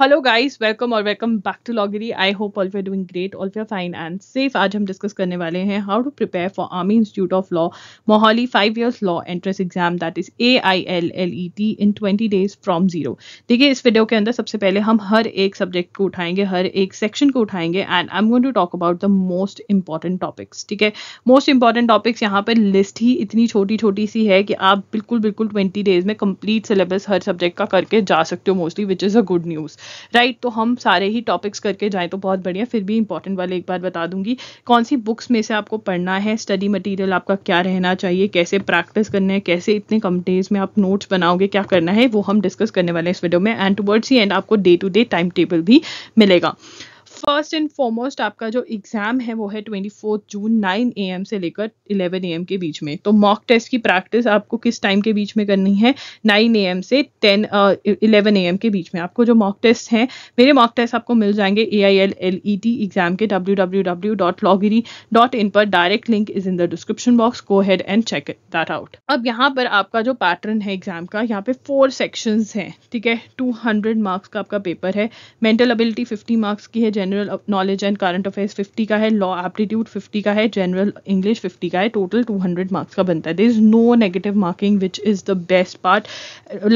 Hello guys welcome और welcome back to Lawgiri I hope all we doing great all we fine and safe आज हम discuss करने वाले हैं how to prepare for army institute of law Mohali five years law entrance exam that is A I L L E T in twenty days from zero देखिए इस video के अंदर सबसे पहले हम हर एक सब्जेक्ट को उठाएंगे हर एक सेक्शन को उठाएंगे and I am going to talk about the most important topics ठीक है मोस्ट इंपॉर्टेंट टॉपिक्स यहाँ पर लिस्ट ही इतनी छोटी छोटी सी है कि आप बिल्कुल बिल्कुल ट्वेंटी डेज में कंप्लीट सिलेबस हर सब्जेक्ट का करके जा सकते हो mostly which is a good news right तो हम सारे ही टॉपिक्स करके जाएं तो बहुत बढ़िया फिर भी इंपॉर्टेंट वाले एक बार बता दूंगी कौन सी बुक्स में से आपको पढ़ना है स्टडी मटेरियल आपका क्या रहना चाहिए कैसे प्रैक्टिस करना है कैसे इतने कम डेज में आप नोट्स बनाओगे क्या करना है वो हम डिस्कस करने वाले हैं इस वीडियो में एंड टूवर्ड्स ही एंड आपको day to day time table भी मिलेगा फर्स्ट एंड फॉरमोस्ट आपका जो एग्जाम है वो है twenty fourth June nine A M से लेकर इलेवन ए एम के बीच में तो मॉक टेस्ट की प्रैक्टिस आपको किस टाइम के बीच में करनी है नाइन ए एम से टेन इलेवन ए एम के बीच में आपको जो मॉक टेस्ट हैं मेरे मॉक टेस्ट आपको मिल जाएंगे A I L L E T exam के W W W dot Lawgiri dot in पर direct link is in the description box go head and check that out अब यहाँ पर आपका जो पैटर्न है एग्जाम का यहाँ पे फोर सेक्शंस हैं ठीक है टू हंड्रेड मार्क्स का आपका पेपर है मेंटल एबिलिटी फिफ्टी मार्क्स की है general knowledge and current affairs fifty का है लॉ एप्टीट्यूड फिफ्टी का है जनरल इंग्लिश फिफ्टी का है टोटल टू हंड्रेड मार्क्स का बनता है there is no negative marking which is the best part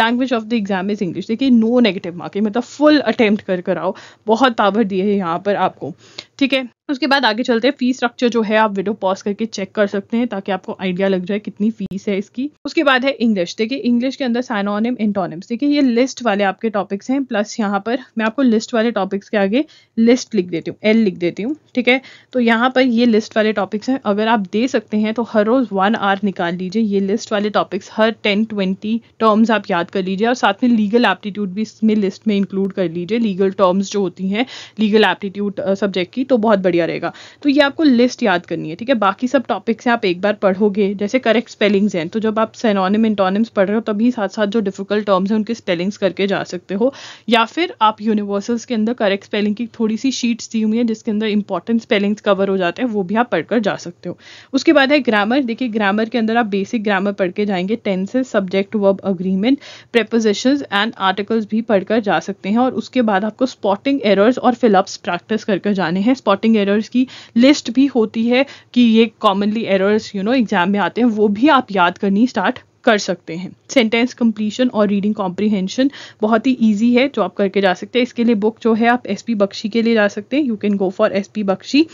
language of the exam is English देखिए नो नेगेटिव मार्किंग मतलब फुल अटेम्प्ट कर कर आओ बहुत पावर दी है यहाँ पर आपको ठीक है उसके बाद आगे चलते हैं फी स्ट्रक्चर जो है आप वीडियो पॉज करके चेक कर सकते हैं ताकि आपको आइडिया लग जाए कितनी फीस है इसकी उसके बाद है इंग्लिश देखिए इंग्लिश के अंदर साइनोनिम इंटोनिम्स देखिए ये लिस्ट वाले आपके टॉपिक्स हैं प्लस यहाँ पर मैं आपको लिस्ट वाले टॉपिक्स के आगे लिस्ट लिख देती हूँ एल लिख देती हूँ ठीक है तो यहाँ पर ये लिस्ट वाले टॉपिक्स हैं अगर आप दे सकते हैं तो हर रोज़ वन आवर निकाल लीजिए ये लिस्ट वाले टॉपिक्स हर टेन ट्वेंटी टर्म्स आप याद कर लीजिए और साथ में लीगल एप्टीट्यूड भी इसमें लिस्ट में इंक्लूड कर लीजिए लीगल टर्म्स जो होती हैं लीगल एप्टीट्यूड सब्जेक्ट की तो बहुत बढ़िया बढ़िया रहेगा तो ये आपको लिस्ट याद करनी है ठीक है बाकी सब टॉपिक्स आप एक बार पढ़ोगे जैसे करेक्ट स्पेलिंग्स हैं तो जब आप सेनोनिम इंटोनिम्स पढ़ रहे हो तभी साथ साथ जो डिफिकल्ट टर्म्स हैं उनके स्पेलिंग्स करके जा सकते हो या फिर आप यूनिवर्सल्स के अंदर करेक्ट स्पेलिंग की थोड़ी सी शीट्स दी हुई है जिसके अंदर इंपॉर्टेंट स्पेलिंग्स कवर हो जाते हैं वो भी आप पढ़कर जा सकते हो उसके बाद है ग्रामर देखिए ग्रामर के अंदर आप बेसिक ग्रामर पढ़ के जाएंगे tenses subject verb agreement preposition and articles भी पढ़कर जा सकते हैं और उसके बाद आपको स्पॉटिंग एरर्स और फिलअप्स प्रैक्टिस करके जाने हैं स्पॉटिंग एरर एरर्स की लिस्ट भी होती है कि ये commonly errors you know exam में आते हैं वो भी आप याद करनी स्टार्ट कर सकते हैं सेंटेंस कंप्लीशन और रीडिंग कॉम्प्रीहेंशन बहुत ही ईजी है जो आप करके जा सकते हैं इसके लिए बुक जो है आप एस बख्शी के लिए जा सकते हैं you can go for S Bakshi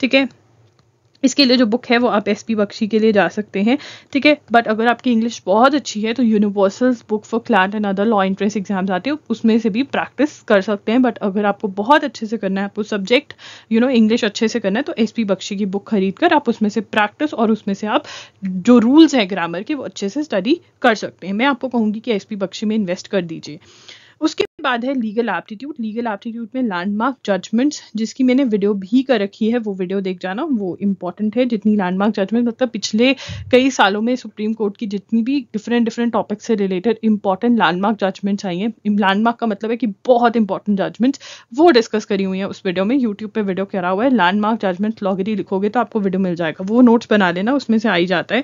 ठीक है इसके लिए जो बुक है वो आप एस पी बख्शी के लिए जा सकते हैं ठीक है बट अगर आपकी इंग्लिश बहुत अच्छी है तो universals book for CLAT and other law entrance exams आते हैं उसमें से भी प्रैक्टिस कर सकते हैं बट अगर आपको बहुत अच्छे से करना है आपको सब्जेक्ट यू नो इंग्लिश अच्छे से करना है तो एस पी बख्शी की बुक खरीद कर आप उसमें से प्रैक्टिस और उसमें से आप जो रूल्स हैं ग्रामर के वो अच्छे से स्टडी कर सकते हैं मैं आपको कहूँगी कि एस पी बख्शी में इन्वेस्ट कर दीजिए उसके बाद है लीगल एप्टीट्यूड लीगल एप्टीट्यूड में लैंडमार्क जजमेंट्स जिसकी मैंने वीडियो भी कर रखी है वो वीडियो देख जाना वो इंपॉर्टेंट है जितनी लैंडमार्क जजमेंट मतलब पिछले कई सालों में सुप्रीम कोर्ट की जितनी भी डिफरेंट डिफरेंट टॉपिक से रिलेटेड इंपॉर्टेंट लैंडमार्क जजमेंट्स आई हैं लैंडमार्क का मतलब है कि बहुत इंपॉर्टेंट जजमेंट्स वो डिस्कस करी हुई है उस वीडियो में यूट्यूब पर वीडियो करा हुआ है लैंडमार्क जजमेंट लॉगरी लिखोगे तो आपको वीडियो मिल जाएगा वो नोट्स बना लेना उसमें से आई जाता है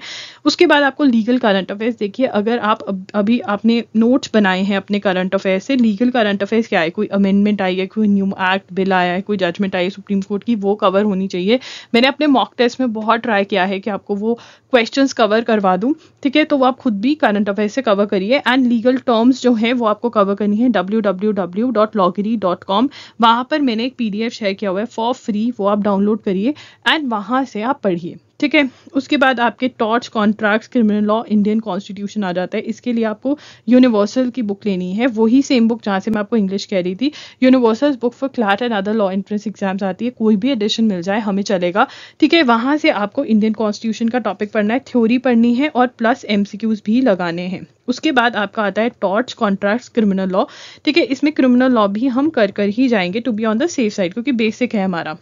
उसके बाद आपको लीगल करंट अफेयर्स देखिए अगर आप अभी आपने नोट्स बनाए हैं अपने करंट अफेयर्स से लीगल कोई करंट अफेयर्स क्या है कोई अमेंडमेंट आई है कोई न्यू एक्ट बिल आया है कोई जजमेंट आई है सुप्रीम कोर्ट की वो कवर होनी चाहिए मैंने अपने मॉक टेस्ट में बहुत ट्राई किया है कि आपको वो क्वेश्चन कवर करवा दूँ ठीक है तो वो आप खुद भी करंट अफेयर से कवर करिए एंड लीगल टर्म्स जो है वो आपको कवर करनी है डब्ल्यू डब्ल्यू डब्ल्यू डॉट लॉगरी डॉट कॉम वहाँ पर मैंने एक पी शेयर किया हुआ है फॉर फ्री वो आप डाउनलोड करिए एंड वहाँ से आप पढ़िए ठीक है उसके बाद आपके torts contracts criminal law Indian constitution आ जाता है इसके लिए आपको यूनिवर्सल की बुक लेनी है वही सेम बुक जहाँ से मैं आपको इंग्लिश कह रही थी universal book for CLAT and other law entrance exams आती है कोई भी एडिशन मिल जाए हमें चलेगा ठीक है वहाँ से आपको इंडियन कॉन्स्टिट्यूशन का टॉपिक पढ़ना है थ्योरी पढ़नी है और प्लस एम भी लगाने हैं उसके बाद आपका आता है टॉर्च कॉन्ट्रैक्ट्स क्रिमिनल लॉ ठीक है इसमें क्रिमिनल लॉ भी हम कर कर ही जाएंगे to be on the safe side क्योंकि बेसिक है हमारा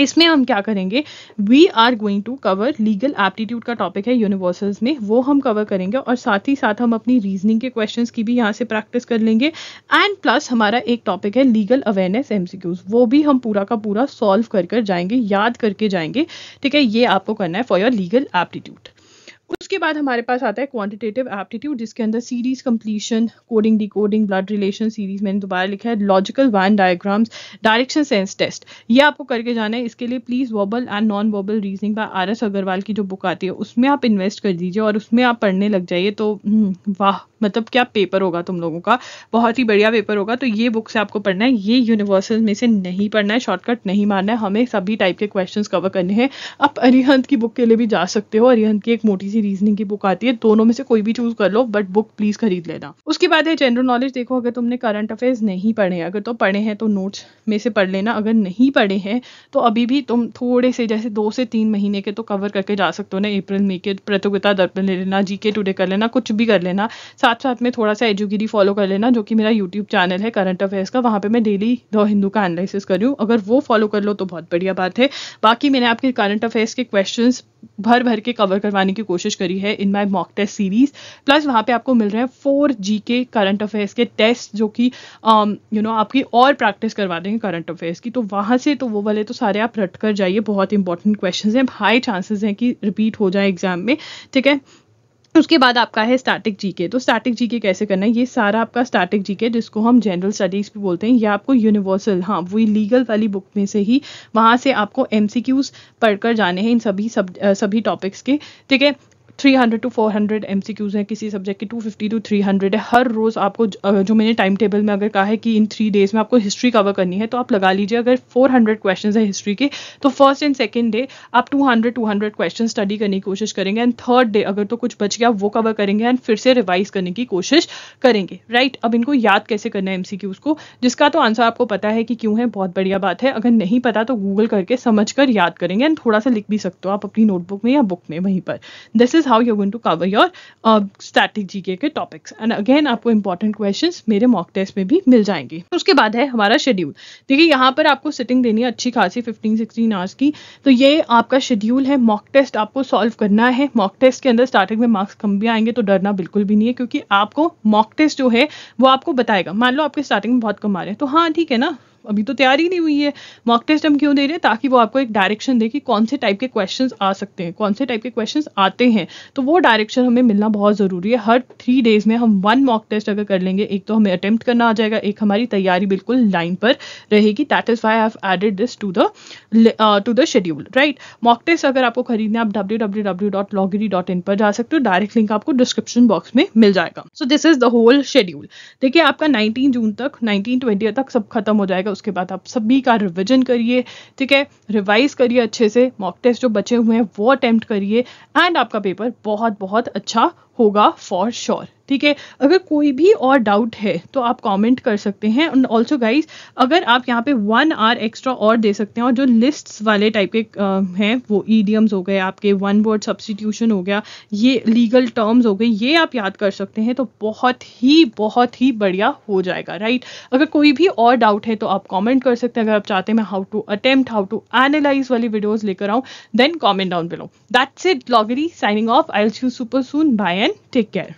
इसमें हम क्या करेंगे we are going to cover legal aptitude का टॉपिक है यूनिवर्सल्स में वो हम कवर करेंगे और साथ ही साथ हम अपनी रीजनिंग के क्वेश्चंस की भी यहाँ से प्रैक्टिस कर लेंगे एंड प्लस हमारा एक टॉपिक है लीगल अवेयरनेस एमसीक्यूज वो भी हम पूरा का पूरा सॉल्व कर कर जाएंगे याद करके जाएंगे ठीक है ये आपको करना है फॉर योर लीगल एप्टीट्यूड उसके बाद हमारे पास आता है क्वांटिटेटिव एप्टीट्यूड जिसके अंदर series completion coding decoding blood relation series मैंने दोबारा लिखा है logical Venn diagrams direction sense test ये आपको करके जाना है इसके लिए please verbal and non verbal reasoning by R S Aggarwal की जो बुक आती है उसमें आप इन्वेस्ट कर दीजिए और उसमें आप पढ़ने लग जाइए तो हम्म, वाह मतलब क्या पेपर होगा तुम लोगों का बहुत ही बढ़िया पेपर होगा तो ये बुक से आपको पढ़ना है ये यूनिवर्सल में से नहीं पढ़ना है शॉर्टकट नहीं मारना है हमें सभी टाइप के क्वेश्चन कवर करने हैं आप अरिहंत की बुक के लिए भी जा सकते हो अरिहंत की एक मोटी सी रीजनिंग की बुक आती है दोनों में से कोई भी चूज कर लो बट बुक प्लीज खरीद लेना उसके बाद है जनरल नॉलेज देखो अगर तुमने करंट अफेयर्स नहीं पढ़े अगर तो पढ़े हैं तो नोट्स में से पढ़ लेना अगर नहीं पढ़े हैं तो अभी भी तुम थोड़े से जैसे दो से तीन महीने के तो कवर करके जा सकते हो ना अप्रैल मई के प्रतियोगिता दर्पण ले लेना जीके टूडे कर लेना कुछ भी कर लेना साथ साथ में थोड़ा सा एजुगिरी फॉलो कर लेना जो कि मेरा यूट्यूब चैनल है करंट अफेयर्स का वहाँ पे मैं डेली द हिंदू का एनालिसिस करूँ अगर वो फॉलो कर लो तो बहुत बढ़िया बात है बाकी मैंने आपके करंट अफेयर्स के क्वेश्चन भर भर के कवर करवाने की कोशिश करी है in my mock test series plus वहाँ पे आपको मिल रहे हैं फोर जी के करंट अफेयर्स के टेस्ट जो कि यू um, नो आपकी और प्रैक्टिस करवा देंगे करंट अफेयर्स की तो वहाँ से तो वो वाले तो सारे आप रट कर जाइए बहुत इंपॉर्टेंट क्वेश्चन हैं हाई चांसेस हैं कि रिपीट हो जाए एग्जाम में ठीक है उसके बाद आपका है स्टैटिक जीके तो स्टैटिक जीके कैसे करना है ये सारा आपका स्टैटिक जीके जिसको हम जनरल स्टडीज़ भी बोलते हैं या आपको यूनिवर्सल हाँ वही लीगल वाली बुक में से ही वहाँ से आपको एम पढ़कर जाने हैं इन सभी सब सभी टॉपिक्स के ठीक है 300 टू 400 एमसीक्यूज हैं किसी सब्जेक्ट की 250 टू थ्री है हर रोज़ आपको जो मैंने टाइम टेबल में अगर कहा है कि इन थ्री डेज़ में आपको हिस्ट्री कवर करनी है तो आप लगा लीजिए अगर 400 क्वेश्चन है हिस्ट्री के तो फर्स्ट एंड सेकेंड डे आप 200 हंड्रेड क्वेश्चन स्टडी करने की कोशिश करेंगे एंड थर्ड डे अगर तो कुछ बच गया वो कवर करेंगे एंड फिर से रिवाइज करने की कोशिश करेंगे राइट अब इनको याद कैसे करना है एम को जिसका तो आंसर आपको पता है कि क्यों है बहुत बढ़िया बात है अगर नहीं पता तो गूगल करके समझ कर याद करेंगे एंड थोड़ा सा लिख भी सकते हो आप अपनी नोटबुक में या बुक में वहीं पर this is how you you're going to cover your static GK के टॉपिक्स एंड अगेन आपको इंपॉर्टेंट क्वेश्चन मेरे मॉक टेस्ट में भी मिल जाएंगे उसके बाद है हमारा शेड्यूल देखिए यहाँ पर आपको सिटिंग देनी है अच्छी खासी फिफ्टीन सिक्सटीन आवर्स की तो ये आपका शेड्यूल है मॉक टेस्ट आपको सॉल्व करना है मॉक टेस्ट के अंदर स्टार्टिंग में मार्क्स कम भी आएंगे तो डरना बिल्कुल भी नहीं है क्योंकि आपको मॉक टेस्ट जो है वो आपको बताएगा मान लो आपके स्टार्टिंग में बहुत कम आ रहे हैं तो हाँ ठीक है ना अभी तो तैयारी नहीं हुई है मॉक टेस्ट हम क्यों दे रहे हैं ताकि वो आपको एक डायरेक्शन दे कि कौन से टाइप के क्वेश्चन आ सकते हैं कौन से टाइप के क्वेश्चन आते हैं तो वो डायरेक्शन हमें मिलना बहुत ज़रूरी है हर थ्री डेज में हम वन मॉक टेस्ट अगर कर लेंगे एक तो हमें अटेम्प्ट करना आ जाएगा एक हमारी तैयारी बिल्कुल लाइन पर रहेगी that is why have added this to the to the schedule right mock test अगर आपको खरीदना आप डब्ल्यू पर जा सकते हो डायरेक्ट लिंक आपको डिस्क्रिप्शन बॉक्स में मिल जाएगा so this is the whole schedule देखिए आपका 19 जून तक 19 20 तक सब खत्म हो जाएगा उसके बाद आप सभी का रिविजन करिए ठीक है रिवाइज करिए अच्छे से मॉक टेस्ट जो बचे हुए हैं वो अटैम्प्ट करिए एंड आपका पेपर बहुत बहुत अच्छा होगा फॉर श्योर ठीक है अगर कोई भी और डाउट है तो आप कमेंट कर सकते हैं एंड ऑल्सो गाइज अगर आप यहाँ पे वन आर एक्स्ट्रा और दे सकते हैं और जो लिस्ट्स वाले टाइप के हैं वो ईडियम्स हो गए आपके वन वर्ड सब्सटीट्यूशन हो गया ये लीगल टर्म्स हो गए ये आप याद कर सकते हैं तो बहुत ही बहुत ही बढ़िया हो जाएगा राइट अगर कोई भी और डाउट है तो आप कॉमेंट कर सकते हैं अगर आप चाहते हैं मैं how to attempt how to analyse वाली वीडियोज लेकर आऊँ then comment down below that's it लॉगरी signing off I'll see super soon bye and take care.